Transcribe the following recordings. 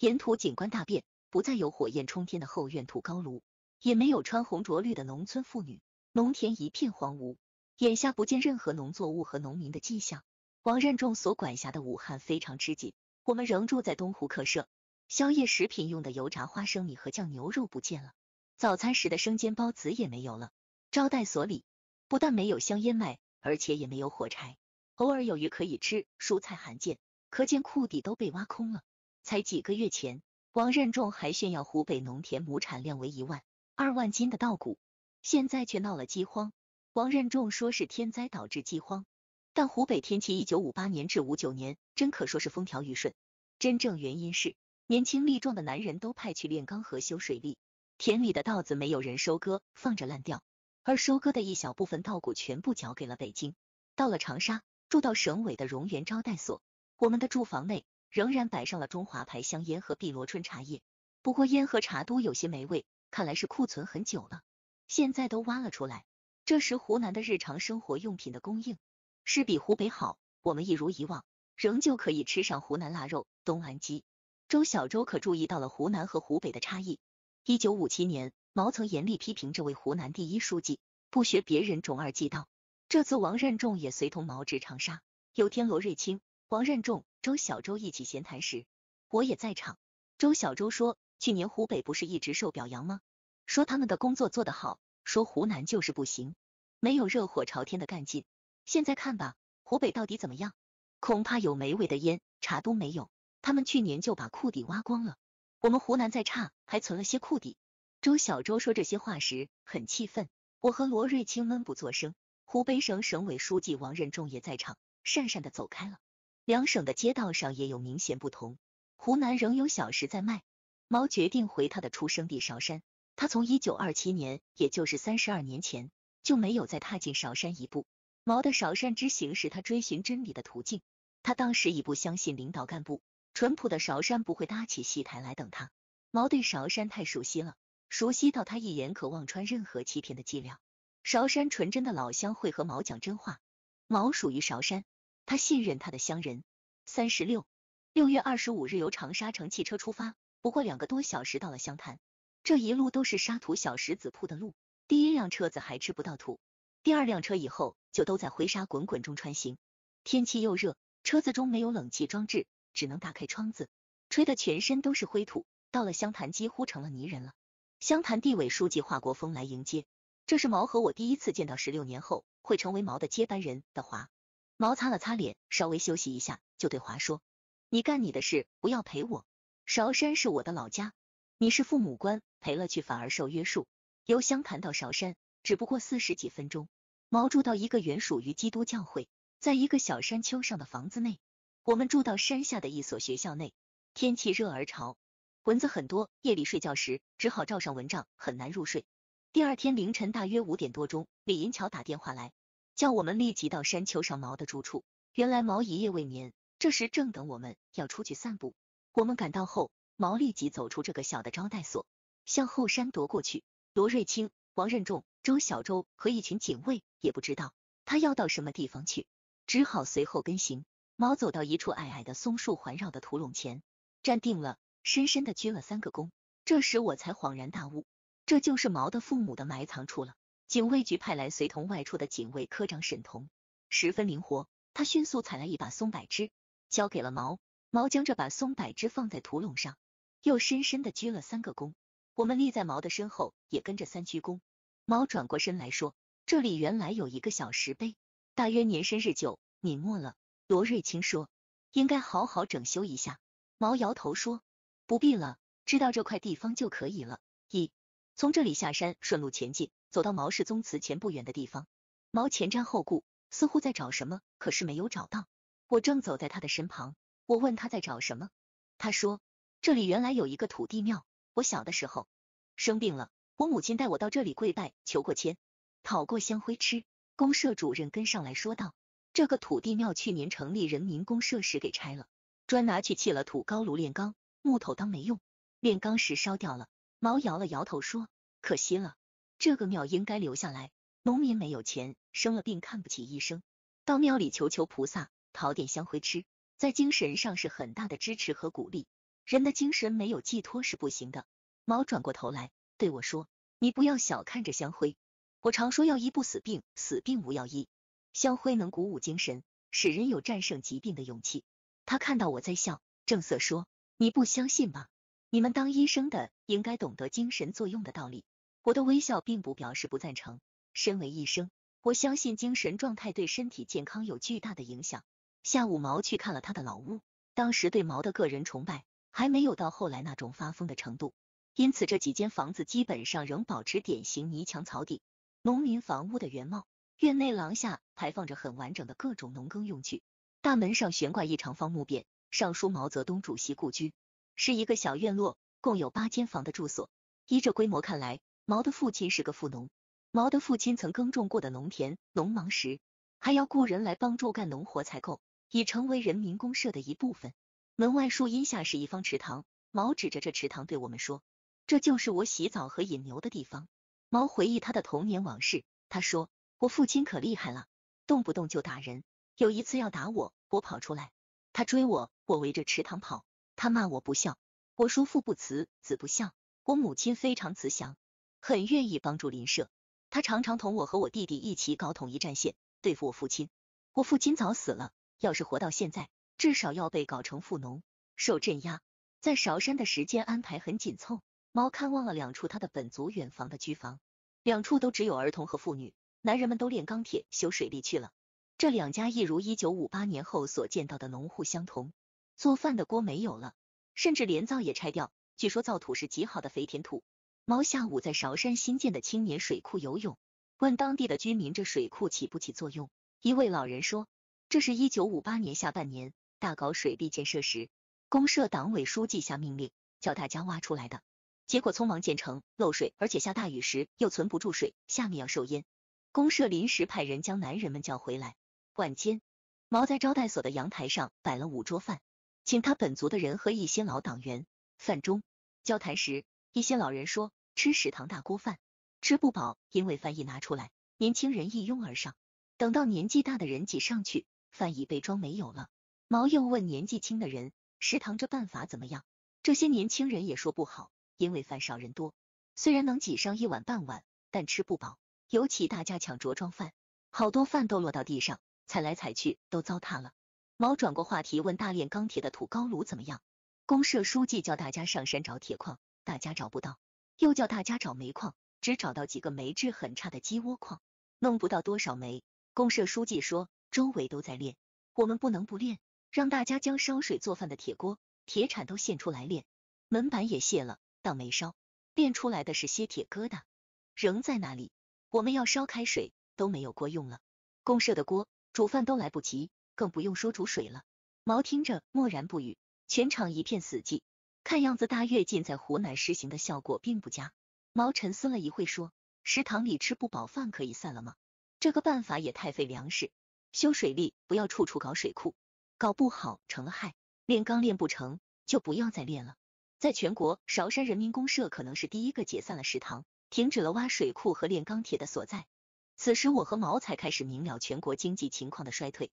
沿途景观大变，不再有火焰冲天的后院土高炉，也没有穿红着绿的农村妇女，农田一片荒芜，眼下不见任何农作物和农民的迹象。王任重所管辖的武汉非常吃紧，我们仍住在东湖客舍。宵夜食品用的油炸花生米和酱牛肉不见了，早餐时的生煎包子也没有了。招待所里不但没有香烟卖，而且也没有火柴。偶尔有鱼可以吃，蔬菜罕见，可见库底都被挖空了。才几个月前，王任重还炫耀湖北农田亩产量为一万、二万斤的稻谷，现在却闹了饥荒。王任重说是天灾导致饥荒，但湖北天气一九五八年至五九年真可说是风调雨顺。真正原因是，年轻力壮的男人都派去炼钢和修水利，田里的稻子没有人收割，放着烂掉。而收割的一小部分稻谷全部缴给了北京。到了长沙，住到省委的荣源招待所，我们的住房内。仍然摆上了中华牌香烟和碧螺春茶叶，不过烟和茶都有些霉味，看来是库存很久了，现在都挖了出来。这时湖南的日常生活用品的供应是比湖北好，我们一如以往，仍旧可以吃上湖南腊肉、东安鸡。周小舟可注意到了湖南和湖北的差异。一九五七年，毛曾严厉批评这位湖南第一书记，不学别人种二季稻。这次王任重也随同毛至长沙，有天罗瑞卿、王任重。周小周一起闲谈时，我也在场。周小周说：“去年湖北不是一直受表扬吗？说他们的工作做得好，说湖南就是不行，没有热火朝天的干劲。现在看吧，湖北到底怎么样？恐怕有霉味的烟茶都没有。他们去年就把库底挖光了，我们湖南再差还存了些库底。”周小周说这些话时很气愤，我和罗瑞卿闷不作声。湖北省省委书记王任重也在场，讪讪的走开了。两省的街道上也有明显不同。湖南仍有小食在卖。毛决定回他的出生地韶山。他从一九二七年，也就是三十二年前，就没有再踏进韶山一步。毛的韶山之行是他追寻真理的途径。他当时已不相信领导干部。淳朴的韶山不会搭起戏台来等他。毛对韶山太熟悉了，熟悉到他一眼可望穿任何欺骗的伎俩。韶山纯真的老乡会和毛讲真话。毛属于韶山。他信任他的乡人。三十六，六月二十五日由长沙乘汽车出发，不过两个多小时到了湘潭。这一路都是沙土小石子铺的路，第一辆车子还吃不到土，第二辆车以后就都在灰沙滚滚中穿行。天气又热，车子中没有冷气装置，只能打开窗子，吹得全身都是灰土。到了湘潭几乎成了泥人了。湘潭地委书记华国锋来迎接，这是毛和我第一次见到十六年后会成为毛的接班人的华。毛擦了擦脸，稍微休息一下，就对华说：“你干你的事，不要陪我。韶山是我的老家，你是父母官，陪了去反而受约束。由湘潭到韶山，只不过四十几分钟。毛住到一个原属于基督教会，在一个小山丘上的房子内，我们住到山下的一所学校内。天气热而潮，蚊子很多，夜里睡觉时只好罩上蚊帐，很难入睡。第二天凌晨大约五点多钟，李银桥打电话来。”叫我们立即到山丘上毛的住处。原来毛一夜未眠，这时正等我们要出去散步。我们赶到后，毛立即走出这个小的招待所，向后山夺过去。罗瑞卿、王任重、周小舟和一群警卫也不知道他要到什么地方去，只好随后跟行。毛走到一处矮矮的松树环绕的土垄前，站定了，深深的鞠了三个躬。这时我才恍然大悟，这就是毛的父母的埋藏处了。警卫局派来随同外出的警卫科长沈彤十分灵活，他迅速采来一把松柏枝，交给了毛。毛将这把松柏枝放在土垄上，又深深的鞠了三个躬。我们立在毛的身后，也跟着三鞠躬。毛转过身来说：“这里原来有一个小石碑，大约年深日久，泯没了。”罗瑞卿说：“应该好好整修一下。”毛摇头说：“不必了，知道这块地方就可以了。”一从这里下山，顺路前进，走到毛氏宗祠前不远的地方，毛前瞻后顾，似乎在找什么，可是没有找到。我正走在他的身旁，我问他在找什么，他说这里原来有一个土地庙，我小的时候生病了，我母亲带我到这里跪拜，求过签，讨过香灰吃。公社主任跟上来说道，这个土地庙去年成立人民公社时给拆了，专拿去砌了土高炉炼钢，木头当没用，炼钢时烧掉了。猫摇了摇头说：“可惜了，这个庙应该留下来。农民没有钱，生了病看不起医生，到庙里求求菩萨，讨点香灰吃，在精神上是很大的支持和鼓励。人的精神没有寄托是不行的。”猫转过头来对我说：“你不要小看着香灰，我常说要医不死病，死病无药医。香灰能鼓舞精神，使人有战胜疾病的勇气。”他看到我在笑，正色说：“你不相信吗？”你们当医生的应该懂得精神作用的道理。我的微笑并不表示不赞成。身为医生，我相信精神状态对身体健康有巨大的影响。下午毛去看了他的老屋，当时对毛的个人崇拜还没有到后来那种发疯的程度，因此这几间房子基本上仍保持典型泥墙草地、农民房屋的原貌。院内廊下排放着很完整的各种农耕用具，大门上悬挂一长方木匾，上书“毛泽东主席故居”。是一个小院落，共有八间房的住所。依这规模看来，毛的父亲是个富农。毛的父亲曾耕种过的农田，农忙时还要雇人来帮助干农活才够，已成为人民公社的一部分。门外树荫下是一方池塘，毛指着这池塘对我们说：“这就是我洗澡和引牛的地方。”毛回忆他的童年往事，他说：“我父亲可厉害了，动不动就打人。有一次要打我，我跑出来，他追我，我围着池塘跑。”他骂我不孝，我叔父不慈，子不孝。我母亲非常慈祥，很愿意帮助林社。他常常同我和我弟弟一起搞统一战线，对付我父亲。我父亲早死了，要是活到现在，至少要被搞成富农，受镇压。在韶山的时间安排很紧凑，猫看望了两处他的本族远房的居房，两处都只有儿童和妇女，男人们都炼钢铁、修水利去了。这两家一如一九五八年后所见到的农户相同。做饭的锅没有了，甚至连灶也拆掉。据说灶土是极好的肥田土。毛下午在韶山新建的青年水库游泳，问当地的居民这水库起不起作用。一位老人说：“这是一九五八年下半年大搞水利建设时，公社党委书记下命令叫大家挖出来的。结果匆忙建成，漏水，而且下大雨时又存不住水，下面要受淹。公社临时派人将男人们叫回来。晚间，毛在招待所的阳台上摆了五桌饭。”请他本族的人和一些老党员饭中交谈时，一些老人说，吃食堂大锅饭吃不饱，因为饭一拿出来，年轻人一拥而上，等到年纪大的人挤上去，饭已被装没有了。毛又问年纪轻的人，食堂这办法怎么样？这些年轻人也说不好，因为饭少人多，虽然能挤上一碗半碗，但吃不饱。尤其大家抢着装饭，好多饭都落到地上，踩来踩去都糟蹋了。毛转过话题问：“大炼钢铁的土高炉怎么样？”公社书记叫大家上山找铁矿，大家找不到，又叫大家找煤矿，只找到几个煤质很差的鸡窝矿，弄不到多少煤。公社书记说：“周围都在炼，我们不能不炼，让大家将烧水做饭的铁锅、铁铲都献出来炼，门板也卸了当煤烧。炼出来的是些铁疙瘩，仍在那里，我们要烧开水都没有锅用了。公社的锅煮饭都来不及。”更不用说煮水了。毛听着默然不语，全场一片死寂。看样子大跃进在湖南实行的效果并不佳。毛沉思了一会说：“食堂里吃不饱饭可以散了吗？这个办法也太费粮食。修水利不要处处搞水库，搞不好成了害。炼钢炼不成就不要再炼了。”在全国，韶山人民公社可能是第一个解散了食堂，停止了挖水库和炼钢铁的所在。此时我和毛才开始明了全国经济情况的衰退。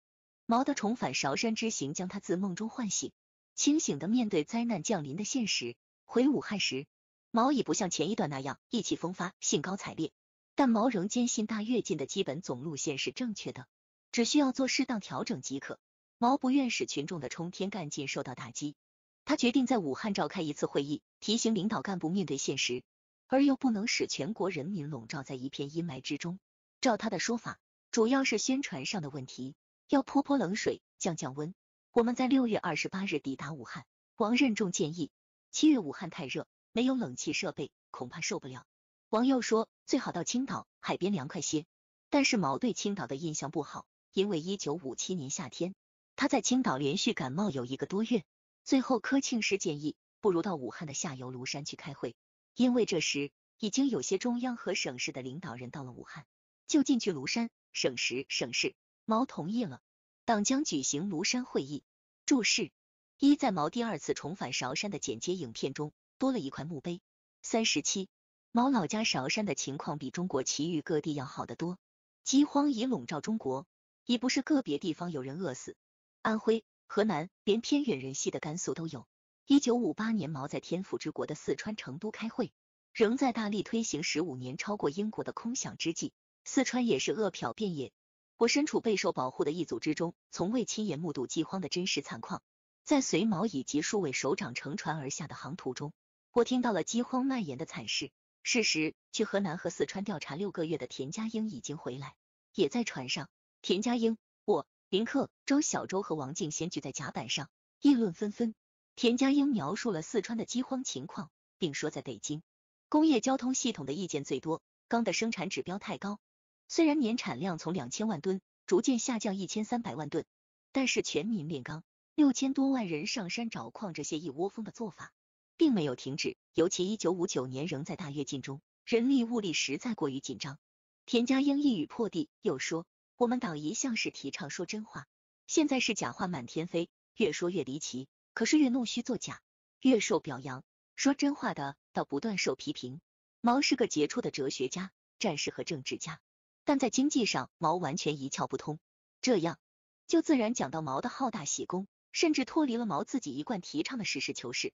毛的重返韶山之行将他自梦中唤醒，清醒的面对灾难降临的现实。回武汉时，毛已不像前一段那样意气风发、兴高采烈，但毛仍坚信大跃进的基本总路线是正确的，只需要做适当调整即可。毛不愿使群众的冲天干劲受到打击，他决定在武汉召开一次会议，提醒领导干部面对现实，而又不能使全国人民笼罩在一片阴霾之中。照他的说法，主要是宣传上的问题。要泼泼冷水，降降温。我们在六月二十八日抵达武汉。王任重建议，七月武汉太热，没有冷气设备，恐怕受不了。王又说，最好到青岛海边凉快些。但是毛对青岛的印象不好，因为一九五七年夏天，他在青岛连续感冒有一个多月。最后柯庆施建议，不如到武汉的下游庐山去开会，因为这时已经有些中央和省市的领导人到了武汉，就近去庐山，省时省事。毛同意了，党将举行庐山会议。注释一，在毛第二次重返韶山的剪接影片中，多了一块墓碑。三十七，毛老家韶山的情况比中国其余各地要好得多，饥荒已笼罩中国，已不是个别地方有人饿死。安徽、河南，连偏远人稀的甘肃都有。一九五八年，毛在天府之国的四川成都开会，仍在大力推行十五年超过英国的空想之际，四川也是饿殍遍野。我身处备受保护的一组之中，从未亲眼目睹饥荒的真实惨况。在随毛以及数位首长乘船而下的航途中，我听到了饥荒蔓延的惨事。事实，去河南和四川调查六个月的田家英已经回来，也在船上。田家英、我、林克、周小周和王静先聚在甲板上议论纷纷。田家英描述了四川的饥荒情况，并说在北京工业交通系统的意见最多，钢的生产指标太高。虽然年产量从两千万吨逐渐下降一千三百万吨，但是全民炼钢，六千多万人上山找矿，这些一窝蜂的做法并没有停止。尤其一九五九年仍在大跃进中，人力物力实在过于紧张。田家英一语破地，又说：“我们党一向是提倡说真话，现在是假话满天飞，越说越离奇，可是越弄虚作假越受表扬，说真话的倒不断受批评。”毛是个杰出的哲学家、战士和政治家。但在经济上，毛完全一窍不通，这样就自然讲到毛的好大喜功，甚至脱离了毛自己一贯提倡的实事求是、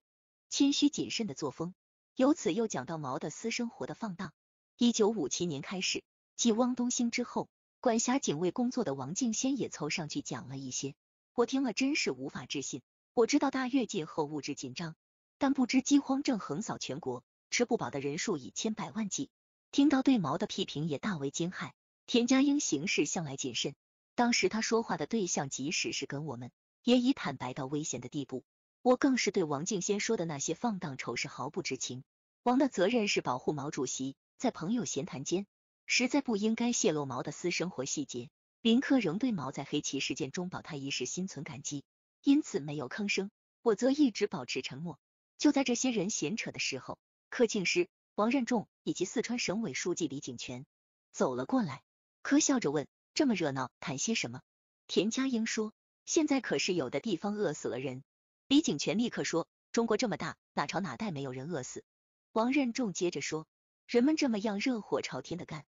谦虚谨慎的作风。由此又讲到毛的私生活的放荡。一九五七年开始，继汪东兴之后，管辖警卫工作的王敬先也凑上去讲了一些。我听了真是无法置信。我知道大跃进后物质紧张，但不知饥荒正横扫全国，吃不饱的人数以千百万计。听到对毛的批评，也大为惊骇。田家英行事向来谨慎，当时他说话的对象即使是跟我们，也已坦白到危险的地步。我更是对王敬先说的那些放荡丑事毫不知情。王的责任是保护毛主席，在朋友闲谈间，实在不应该泄露毛的私生活细节。林克仍对毛在黑旗事件中保他一事心存感激，因此没有吭声。我则一直保持沉默。就在这些人闲扯的时候，柯庆诗、王任重以及四川省委书记李井泉走了过来。柯笑着问：“这么热闹，谈些什么？”田家英说：“现在可是有的地方饿死了人。”李井泉立刻说：“中国这么大，哪朝哪代没有人饿死？”王任重接着说：“人们这么样热火朝天的干，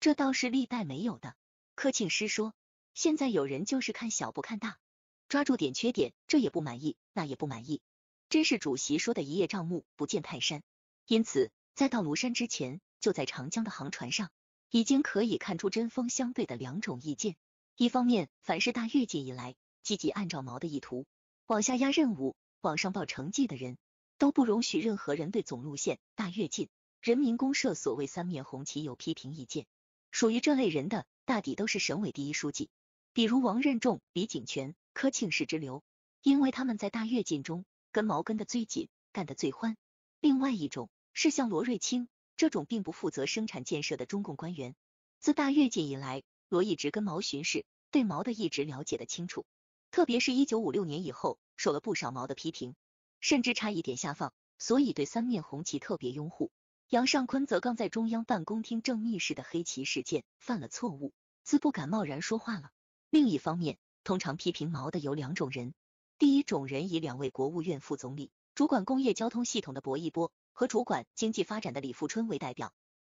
这倒是历代没有的。”柯庆师说：“现在有人就是看小不看大，抓住点缺点，这也不满意，那也不满意，真是主席说的一叶障目，不见泰山。”因此，在到庐山之前，就在长江的航船上。已经可以看出针锋相对的两种意见。一方面，凡是大跃进以来积极按照毛的意图往下压任务、往上报成绩的人，都不容许任何人对总路线、大跃进、人民公社所谓三面红旗有批评意见。属于这类人的，大抵都是省委第一书记，比如王任重、李井泉、柯庆世之流，因为他们在大跃进中跟毛根的最紧，干得最欢。另外一种是像罗瑞卿。这种并不负责生产建设的中共官员，自大跃进以来，罗一直跟毛巡视，对毛的一直了解的清楚。特别是1956年以后，受了不少毛的批评，甚至差一点下放，所以对三面红旗特别拥护。杨尚昆则刚在中央办公厅正密室的黑旗事件犯了错误，自不敢贸然说话了。另一方面，通常批评毛的有两种人：第一种人以两位国务院副总理主管工业交通系统的薄一波。和主管经济发展的李富春为代表，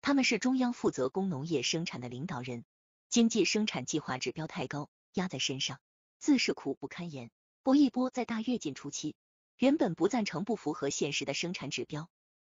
他们是中央负责工农业生产的领导人。经济生产计划指标太高，压在身上，自是苦不堪言。薄一波在大跃进初期，原本不赞成不符合现实的生产指标，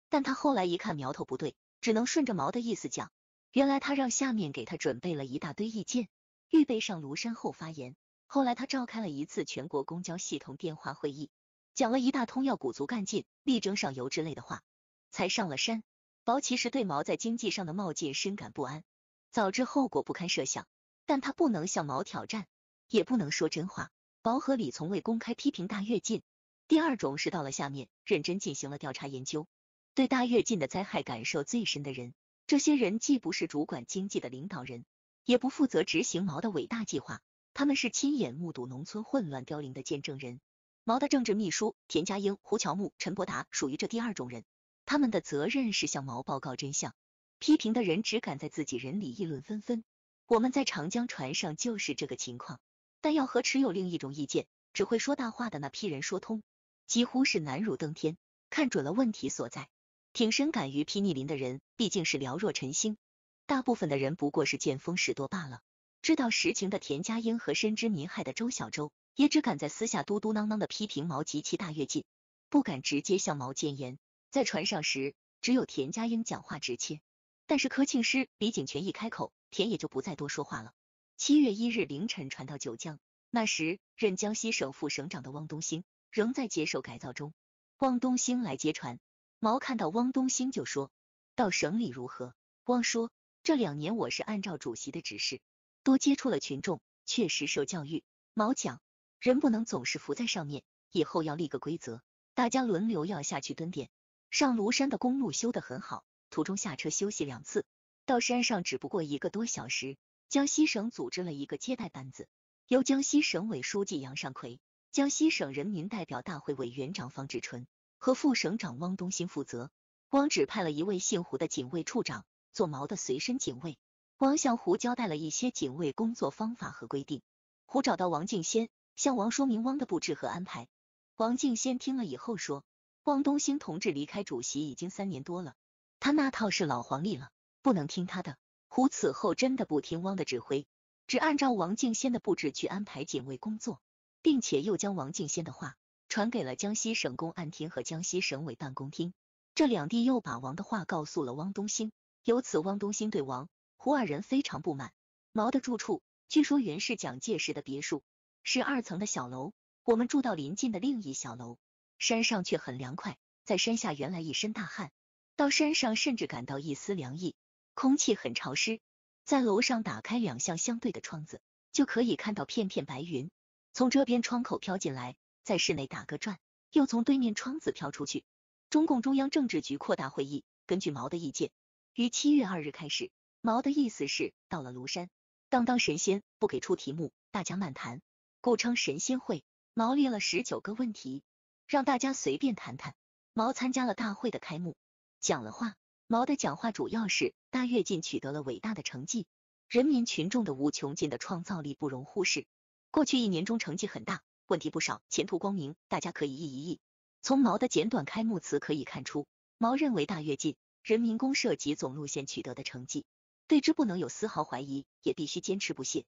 但他后来一看苗头不对，只能顺着毛的意思讲。原来他让下面给他准备了一大堆意见，预备上庐山后发言。后来他召开了一次全国公交系统电话会议，讲了一大通要鼓足干劲，力争上游之类的话。才上了山，薄其实对毛在经济上的冒进深感不安，早知后果不堪设想，但他不能向毛挑战，也不能说真话。薄和李从未公开批评大跃进。第二种是到了下面，认真进行了调查研究，对大跃进的灾害感受最深的人。这些人既不是主管经济的领导人，也不负责执行毛的伟大计划，他们是亲眼目睹农村混乱凋零的见证人。毛的政治秘书田家英、胡乔木、陈伯达属于这第二种人。他们的责任是向毛报告真相，批评的人只敢在自己人里议论纷纷。我们在长江船上就是这个情况，但要和持有另一种意见、只会说大话的那批人说通，几乎是难如登天。看准了问题所在，挺身敢于批逆鳞的人毕竟是寥若晨星，大部分的人不过是见风使舵罢了。知道实情的田家英和深知民害的周小舟，也只敢在私下嘟嘟囔囔的批评毛及其大跃进，不敢直接向毛谏言。在船上时，只有田家英讲话直切，但是柯庆师、李井泉一开口，田也就不再多说话了。七月一日凌晨，船到九江，那时任江西省副省长的汪东兴仍在接受改造中。汪东兴来接船，毛看到汪东兴就说：“到省里如何？”汪说：“这两年我是按照主席的指示，多接触了群众，确实受教育。”毛讲：“人不能总是浮在上面，以后要立个规则，大家轮流要下去蹲点。”上庐山的公路修得很好，途中下车休息两次。到山上只不过一个多小时。江西省组织了一个接待班子，由江西省委书记杨尚奎、江西省人民代表大会委员长方志纯和副省长汪东兴负责。汪指派了一位姓胡的警卫处长做毛的随身警卫。汪向胡交代了一些警卫工作方法和规定。胡找到王敬先，向王说明汪的布置和安排。王敬先听了以后说。汪东兴同志离开主席已经三年多了，他那套是老黄历了，不能听他的。胡此后真的不听汪的指挥，只按照王敬先的布置去安排警卫工作，并且又将王敬先的话传给了江西省公安厅和江西省委办公厅，这两地又把王的话告诉了汪东兴。由此，汪东兴对王胡二人非常不满。毛的住处据说原是蒋介石的别墅，是二层的小楼，我们住到临近的另一小楼。山上却很凉快，在山下原来一身大汗，到山上甚至感到一丝凉意，空气很潮湿。在楼上打开两向相对的窗子，就可以看到片片白云从这边窗口飘进来，在室内打个转，又从对面窗子飘出去。中共中央政治局扩大会议根据毛的意见，于七月二日开始。毛的意思是，到了庐山，当当神仙，不给出题目，大家漫谈，故称神仙会。毛列了十九个问题。让大家随便谈谈。毛参加了大会的开幕，讲了话。毛的讲话主要是大跃进取得了伟大的成绩，人民群众的无穷尽的创造力不容忽视。过去一年中成绩很大，问题不少，前途光明，大家可以议一议。从毛的简短开幕词可以看出，毛认为大跃进、人民公社及总路线取得的成绩，对之不能有丝毫怀疑，也必须坚持不懈。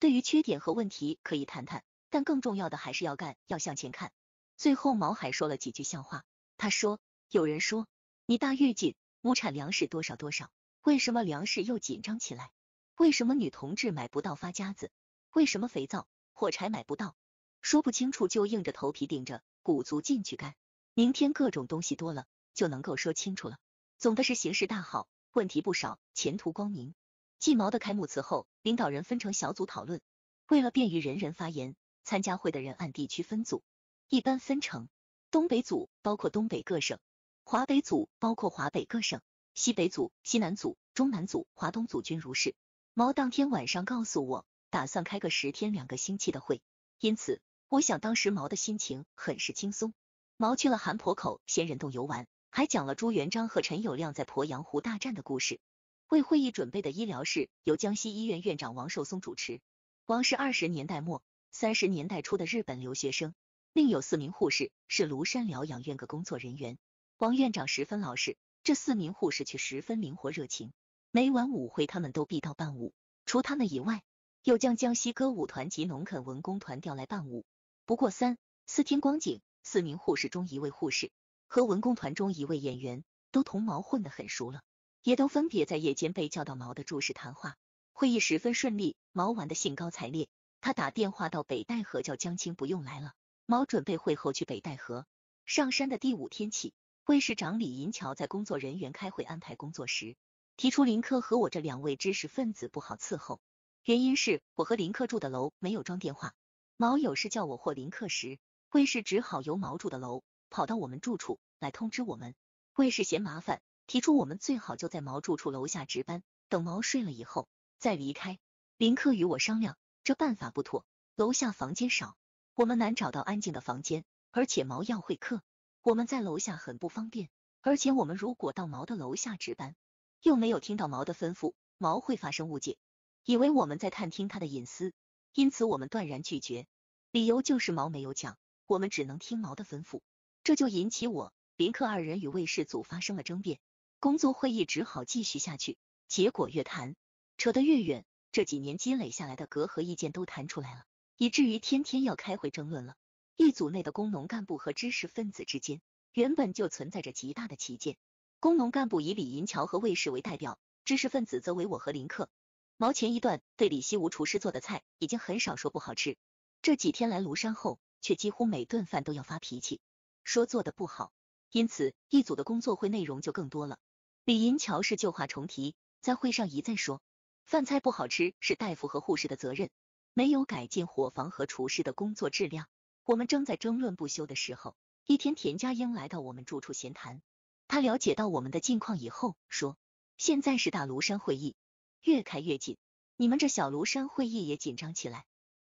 对于缺点和问题可以谈谈，但更重要的还是要干，要向前看。最后，毛海说了几句笑话。他说：“有人说，你大跃进，亩产粮食多少多少，为什么粮食又紧张起来？为什么女同志买不到发夹子？为什么肥皂、火柴买不到？说不清楚就硬着头皮顶着，鼓足劲去干。明天各种东西多了，就能够说清楚了。总的是形势大好，问题不少，前途光明。”继毛的开幕词后，领导人分成小组讨论。为了便于人人发言，参加会的人按地区分组。一般分成东北组，包括东北各省；华北组，包括华北各省；西北组、西南组、中南组、华东组均如是。毛当天晚上告诉我，打算开个十天两个星期的会，因此我想当时毛的心情很是轻松。毛去了韩婆口仙人洞游玩，还讲了朱元璋和陈友谅在鄱阳湖大战的故事。为会议准备的医疗室由江西医院院长王寿松主持，王是二十年代末、三十年代初的日本留学生。另有四名护士是庐山疗养院的工作人员，王院长十分老实，这四名护士却十分灵活热情。每晚舞会，他们都必到伴舞。除他们以外，又将江西歌舞团及农垦文工团调来伴舞。不过三四天光景，四名护士中一位护士和文工团中一位演员都同毛混得很熟了，也都分别在夜间被叫到毛的住室谈话。会议十分顺利，毛玩的兴高采烈。他打电话到北戴河，叫江青不用来了。毛准备会后去北戴河。上山的第五天起，卫士长李银桥在工作人员开会安排工作时，提出林克和我这两位知识分子不好伺候，原因是我和林克住的楼没有装电话。毛有事叫我或林克时，卫士只好由毛住的楼跑到我们住处来通知我们。卫士嫌麻烦，提出我们最好就在毛住处楼下值班，等毛睡了以后再离开。林克与我商量，这办法不妥，楼下房间少。我们难找到安静的房间，而且毛要会客，我们在楼下很不方便。而且我们如果到毛的楼下值班，又没有听到毛的吩咐，毛会发生误解，以为我们在探听他的隐私，因此我们断然拒绝。理由就是毛没有讲，我们只能听毛的吩咐。这就引起我林克二人与卫士组发生了争辩，工作会议只好继续下去。结果越谈扯得越远，这几年积累下来的隔阂意见都谈出来了。以至于天天要开会争论了。一组内的工农干部和知识分子之间，原本就存在着极大的歧见。工农干部以李银桥和卫士为代表，知识分子则为我和林克。毛前一段对李希吴厨师做的菜已经很少说不好吃，这几天来庐山后，却几乎每顿饭都要发脾气，说做的不好。因此，一组的工作会内容就更多了。李银桥是旧话重提，在会上一再说，饭菜不好吃是大夫和护士的责任。没有改进伙房和厨师的工作质量。我们正在争论不休的时候，一天，田家英来到我们住处闲谈。他了解到我们的近况以后，说：“现在是大庐山会议，越开越紧，你们这小庐山会议也紧张起来。”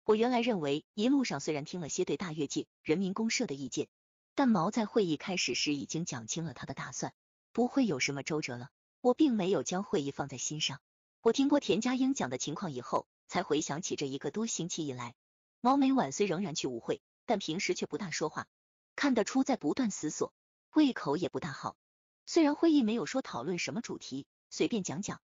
我原来认为，一路上虽然听了些对大跃进、人民公社的意见，但毛在会议开始时已经讲清了他的打算，不会有什么周折了。我并没有将会议放在心上。我听过田家英讲的情况以后。才回想起这一个多星期以来，毛美婉虽仍然去舞会，但平时却不大说话，看得出在不断思索，胃口也不大好。虽然会议没有说讨论什么主题，随便讲讲，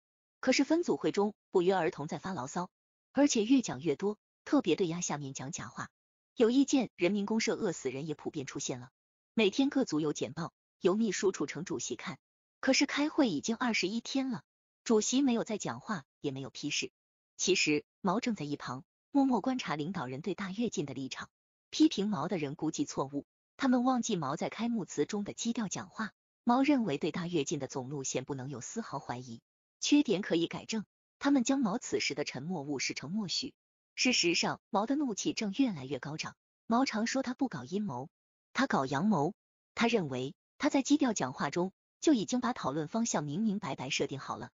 可是分组会中不约而同在发牢骚，而且越讲越多，特别对压下面讲假话有意见。人民公社饿死人也普遍出现了。每天各组有简报，由秘书处成主席看，可是开会已经二十一天了，主席没有再讲话，也没有批示。其实，毛正在一旁默默观察领导人对大跃进的立场。批评毛的人估计错误，他们忘记毛在开幕词中的基调讲话。毛认为对大跃进的总路线不能有丝毫怀疑，缺点可以改正。他们将毛此时的沉默误视成默许。事实上，毛的怒气正越来越高涨。毛常说他不搞阴谋，他搞阳谋。他认为他在基调讲话中就已经把讨论方向明明白白设定好了。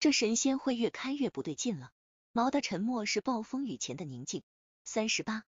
这神仙会越开越不对劲了。毛的沉默是暴风雨前的宁静。三十八。